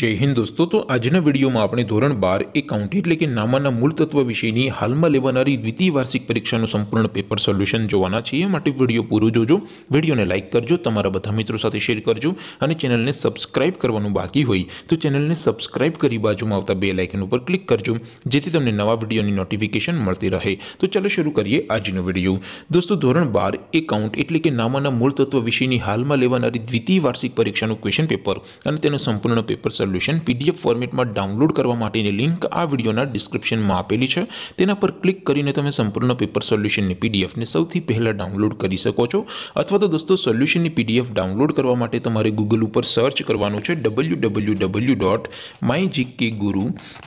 જય હિન્દ દોસ્તો તો આજના વિડીયોમાં આપણે ધોરણ બાર એકાઉન્ટ એટલે કે નામાના મૂળ મૂળતત્વ વિશેની હાલમાં લેવાનારી દ્વિતીય વાર્ષિક પરીક્ષાનું સંપૂર્ણ પેપર સોલ્યુશન જોવાના છીએ એ માટે વિડીયો પૂરો જોજો વિડીયોને લાઇક કરજો તમારા બધા મિત્રો સાથે શેર કરજો અને ચેનલને સબસ્ક્રાઇબ કરવાનું બાકી હોય તો ચેનલને સબસ્ક્રાઇબ કરી બાજુમાં આવતા બે લાઇકન ઉપર ક્લિક કરજો જેથી તમને નવા વિડીયોની નોટિફિકેશન મળતી રહે તો ચાલો શરૂ કરીએ આજનો વિડીયો દોસ્તો ધોરણ બાર એકાઉન્ટ એટલે કે નામાના મૂળતત્વ વિશેની હાલમાં લેવાનારી દ્વિતીય વાર્ષિક પરીક્ષાનું ક્વેશ્ચન પેપર અને તેનું સંપૂર્ણ પેપર સોલ્યુશન પીડીએફ ફોર્મેટમાં ડાઉનલોડ કરવા માટેની લિંક આ વિડિયોના ડિસ્ક્રિપ્શનમાં આપેલી છે તેના પર ક્લિક કરીને તમે સંપૂર્ણ પેપર સોલ્યુશન ને પીડીએફ ને સૌથી પહેલા ડાઉનલોડ કરી શકો છો અથવા તો દોસ્તો સોલ્યુશન ની પીડીએફ ડાઉનલોડ કરવા માટે તમારે Google ઉપર સર્ચ કરવાનું છે www.mygkguru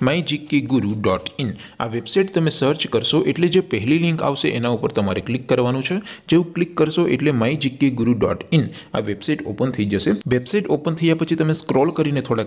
mygkguru.in આ વેબસાઈટ તમે સર્ચ કરશો એટલે જે પહેલી લિંક આવશે એના ઉપર તમારે ક્લિક કરવાનું છે જેઉ ક્લિક કરશો એટલે mygkguru.in આ વેબસાઈટ ઓપન થઈ જશે વેબસાઈટ ઓપન થઈયા પછી તમે સ્ક્રોલ કરીને થોડા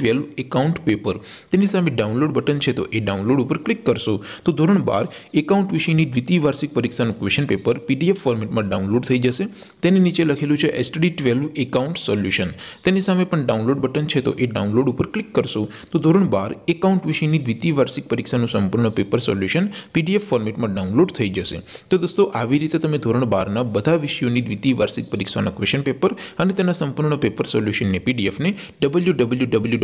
12 अकाउंट पेपर તેની સામે ડાઉનલોડ બટન છે તો એ ડાઉનલોડ ઉપર ક્લિક કરશું તો ધોરણ 12 એકાઉન્ટ વિષયની દ્વિતીય વાર્ષિક પરીક્ષાનું ક્વેશ્ચન પેપર પીડીએફ ફોર્મેટમાં ડાઉનલોડ થઈ જશે તેની નીચે લખેલું છે STD 12 નું એકાઉન્ટ સોલ્યુશન તેની સામે પણ ડાઉનલોડ બટન છે તો એ ડાઉનલોડ ઉપર ક્લિક કરશું તો ધોરણ 12 એકાઉન્ટ વિષયની દ્વિતીય વાર્ષિક પરીક્ષાનું સંપૂર્ણ પેપર સોલ્યુશન પીડીએફ ફોર્મેટમાં ડાઉનલોડ થઈ જશે તો દોસ્તો આવી રીતે તમે ધોરણ 12 ના બધા વિષયોની દ્વિતીય વાર્ષિક પરીક્ષાના ક્વેશ્ચન પેપર અને તેના સંપૂર્ણના પેપર સોલ્યુશન ને પીડીએફ ને www